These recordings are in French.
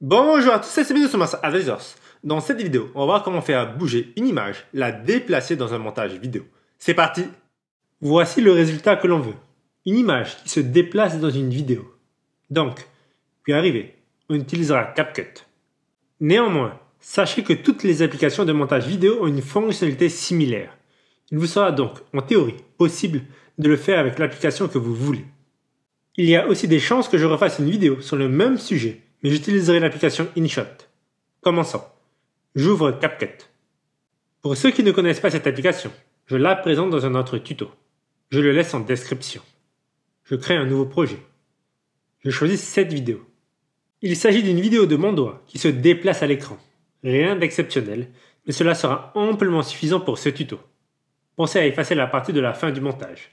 Bonjour à tous, c'est Sébastien Thomas à Dans cette vidéo, on va voir comment faire bouger une image, la déplacer dans un montage vidéo. C'est parti Voici le résultat que l'on veut. Une image qui se déplace dans une vidéo. Donc, puis arriver, on utilisera CapCut. Néanmoins, sachez que toutes les applications de montage vidéo ont une fonctionnalité similaire. Il vous sera donc, en théorie, possible de le faire avec l'application que vous voulez. Il y a aussi des chances que je refasse une vidéo sur le même sujet mais j'utiliserai l'application InShot. Commençons. J'ouvre CapCut. Pour ceux qui ne connaissent pas cette application, je la présente dans un autre tuto. Je le laisse en description. Je crée un nouveau projet. Je choisis cette vidéo. Il s'agit d'une vidéo de mon doigt qui se déplace à l'écran. Rien d'exceptionnel, mais cela sera amplement suffisant pour ce tuto. Pensez à effacer la partie de la fin du montage.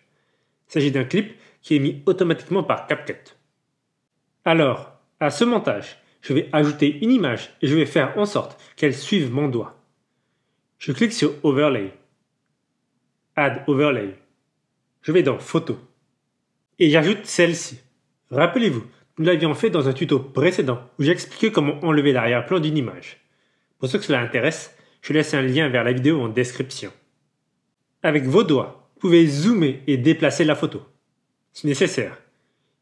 Il s'agit d'un clip qui est mis automatiquement par CapCut. Alors, à ce montage, je vais ajouter une image et je vais faire en sorte qu'elle suive mon doigt. Je clique sur Overlay. Add Overlay. Je vais dans Photo. Et j'ajoute celle-ci. Rappelez-vous, nous l'avions fait dans un tuto précédent où j'expliquais comment enlever l'arrière-plan d'une image. Pour ceux que cela intéresse, je laisse un lien vers la vidéo en description. Avec vos doigts, vous pouvez zoomer et déplacer la photo. Si nécessaire,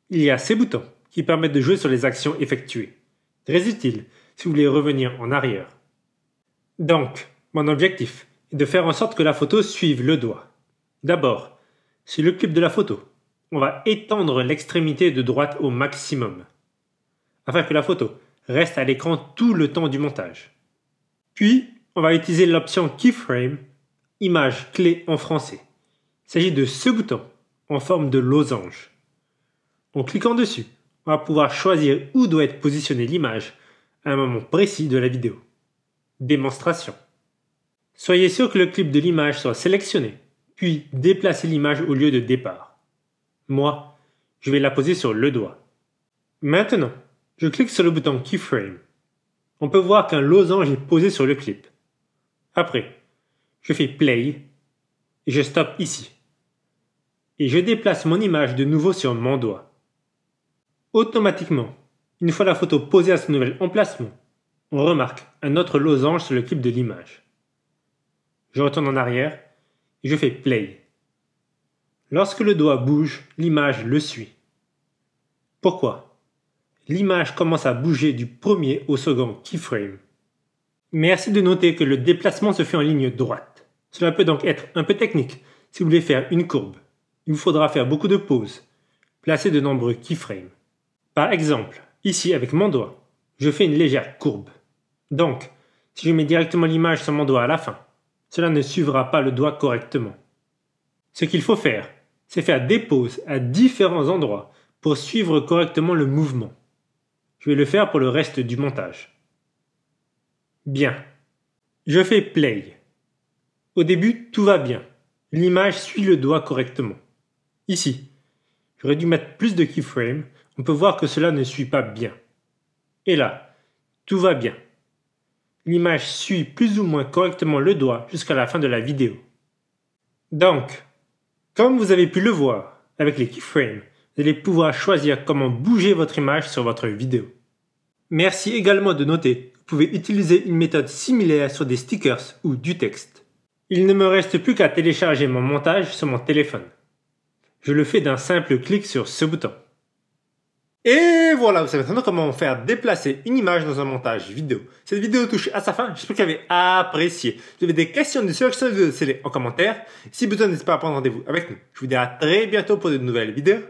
il y a ces boutons qui permettent de jouer sur les actions effectuées. Très utile si vous voulez revenir en arrière. Donc, mon objectif est de faire en sorte que la photo suive le doigt. D'abord, sur le clip de la photo, on va étendre l'extrémité de droite au maximum, afin que la photo reste à l'écran tout le temps du montage. Puis, on va utiliser l'option Keyframe, image clé en français. Il s'agit de ce bouton en forme de losange. En cliquant dessus, on va pouvoir choisir où doit être positionnée l'image à un moment précis de la vidéo. Démonstration. Soyez sûr que le clip de l'image soit sélectionné, puis déplacez l'image au lieu de départ. Moi, je vais la poser sur le doigt. Maintenant, je clique sur le bouton Keyframe. On peut voir qu'un losange est posé sur le clip. Après, je fais Play et je stoppe ici. Et je déplace mon image de nouveau sur mon doigt. Automatiquement, une fois la photo posée à ce nouvel emplacement, on remarque un autre losange sur le clip de l'image. Je retourne en arrière et je fais play. Lorsque le doigt bouge, l'image le suit. Pourquoi L'image commence à bouger du premier au second keyframe. Merci de noter que le déplacement se fait en ligne droite. Cela peut donc être un peu technique si vous voulez faire une courbe. Il vous faudra faire beaucoup de pauses, placer de nombreux keyframes. Par exemple, ici avec mon doigt, je fais une légère courbe. Donc, si je mets directement l'image sur mon doigt à la fin, cela ne suivra pas le doigt correctement. Ce qu'il faut faire, c'est faire des pauses à différents endroits pour suivre correctement le mouvement. Je vais le faire pour le reste du montage. Bien. Je fais play. Au début, tout va bien. L'image suit le doigt correctement. Ici, J'aurais dû mettre plus de keyframes. On peut voir que cela ne suit pas bien. Et là, tout va bien. L'image suit plus ou moins correctement le doigt jusqu'à la fin de la vidéo. Donc, comme vous avez pu le voir, avec les keyframes, vous allez pouvoir choisir comment bouger votre image sur votre vidéo. Merci également de noter que vous pouvez utiliser une méthode similaire sur des stickers ou du texte. Il ne me reste plus qu'à télécharger mon montage sur mon téléphone. Je le fais d'un simple clic sur ce bouton. Et voilà, vous savez maintenant comment faire déplacer une image dans un montage vidéo. Cette vidéo touche à sa fin, j'espère que vous avez apprécié. Si vous avez des questions de pas c'est en commentaire. Si besoin, n'hésitez pas à prendre rendez-vous avec nous. Je vous dis à très bientôt pour de nouvelles vidéos.